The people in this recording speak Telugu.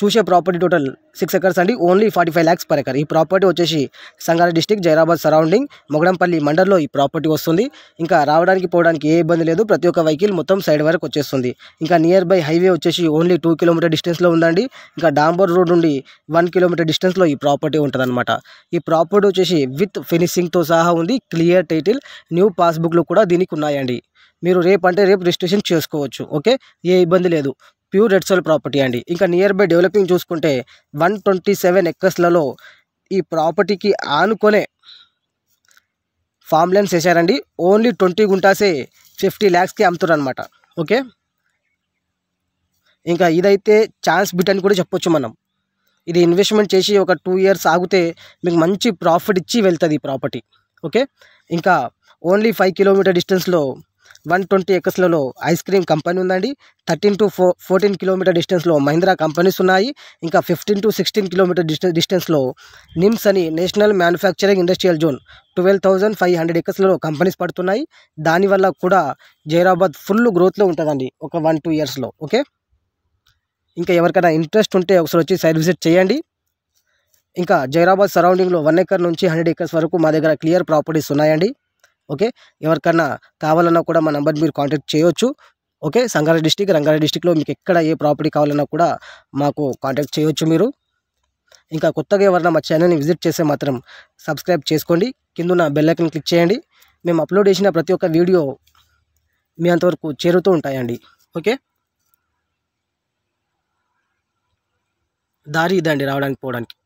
చూసే ప్రాపర్టీ టోటల్ సిక్స్ ఎకర్స్ అండి only forty five lakhs per acre ఈ ప్రాపర్టీ వచ్చేసి సంగారెడ్డి డిస్టిక్ జైరాబాద్ సరౌండింగ్ మొగడంపల్లి మండల్లో ఈ ప్రాపర్టీ వస్తుంది ఇంకా రావడానికి పోవడానికి ఏ ఇబ్బంది లేదు ప్రతి ఒక్క వెహికల్ మొత్తం సైడ్ వరకు వచ్చేస్తుంది ఇంకా నియర్ బై హైవే వచ్చేసి ఓన్లీ టూ కిలోమీటర్ డిస్టెన్స్లో ఉందండి ఇంకా డాంబర్ రోడ్ నుండి వన్ కిలోమీటర్ డిస్టెన్స్లో ఈ ప్రాపర్టీ ఉంటుందన్నమాట ఈ ప్రాపర్టీ వచ్చేసి విత్ ఫినిషింగ్తో సహా ఉంది క్లియర్ టైటిల్ న్యూ పాస్బుక్లు కూడా దీనికి ఉన్నాయండి మీరు రేపు అంటే రేపు రిజిస్ట్రేషన్ చేసుకోవచ్చు ఓకే ఏ ఇబ్బంది లేదు ప్యూర్ రెడ్ సోల్ ప్రాపర్టీ అండి ఇంకా నియర్ బై డెవలపింగ్ చూసుకుంటే వన్ ట్వంటీ సెవెన్ ఎక్కర్స్లలో ఈ ప్రాపర్టీకి ఆనుకొనే ఫామ్ ల్యాండ్స్ వేశారండి ఓన్లీ ట్వంటీ గుంటాసే ఫిఫ్టీ ల్యాక్స్కి అనమాట ఓకే ఇంకా ఇదైతే ఛాన్స్ బిట్ అని కూడా చెప్పొచ్చు మనం ఇది ఇన్వెస్ట్మెంట్ చేసి ఒక టూ ఇయర్స్ ఆగితే మీకు మంచి ప్రాఫిట్ ఇచ్చి వెళ్తుంది ఈ ప్రాపర్టీ ఓకే ఇంకా ఓన్లీ ఫైవ్ కిలోమీటర్ డిస్టెన్స్లో వన్ ట్వంటీ ఎకర్స్లలో ఐస్ క్రీమ్ కంపెనీ ఉందండి థర్టీన్ టు ఫో ఫోర్టీన్ కిలోమీటర్ డిస్టెన్స్లో మహీంద్రా కంపెనీస్ ఉన్నాయి ఇంకా fifteen to sixteen kilometer distance డిస్టెన్స్లో నిమ్స్ అని national manufacturing industrial zone twelve thousand five hundred ఎకర్స్లలో కంపెనీస్ పడుతున్నాయి దానివల్ల కూడా జైరాబాద్ ఫుల్ గ్రోత్లో ఉంటుందండి ఒక వన్ టూ ఇయర్స్లో ఓకే ఇంకా ఎవరికైనా ఇంట్రెస్ట్ ఉంటే ఒకసారి వచ్చి సైట్ విజిట్ చేయండి ఇంకా జైరాబాద్ సరౌండింగ్లో వన్ ఎకర్ నుంచి హండ్రెడ్ ఎకర్స్ వరకు మా దగ్గర క్లియర్ ప్రాపర్టీస్ ఉన్నాయండి ఓకే ఎవరికన్నా కావాలన్నా కూడా మా నెంబర్ మీరు కాంటాక్ట్ చేయొచ్చు ఓకే సంగారెడ్డి డిస్టిక్ రంగారెడ్డి డిస్టిక్లో మీకు ఎక్కడ ఏ ప్రాపర్టీ కావాలన్నా కూడా మాకు కాంటాక్ట్ చేయొచ్చు మీరు ఇంకా కొత్తగా ఎవరైనా మా ఛానల్ని విజిట్ చేస్తే మాత్రం సబ్స్క్రైబ్ చేసుకోండి కింద నా బెల్లైకన్ క్లిక్ చేయండి మేము అప్లోడ్ చేసిన ప్రతి ఒక్క వీడియో మీ అంతవరకు చేరుతూ ఉంటాయండి ఓకే దారి ఇదండి రావడానికి పోవడానికి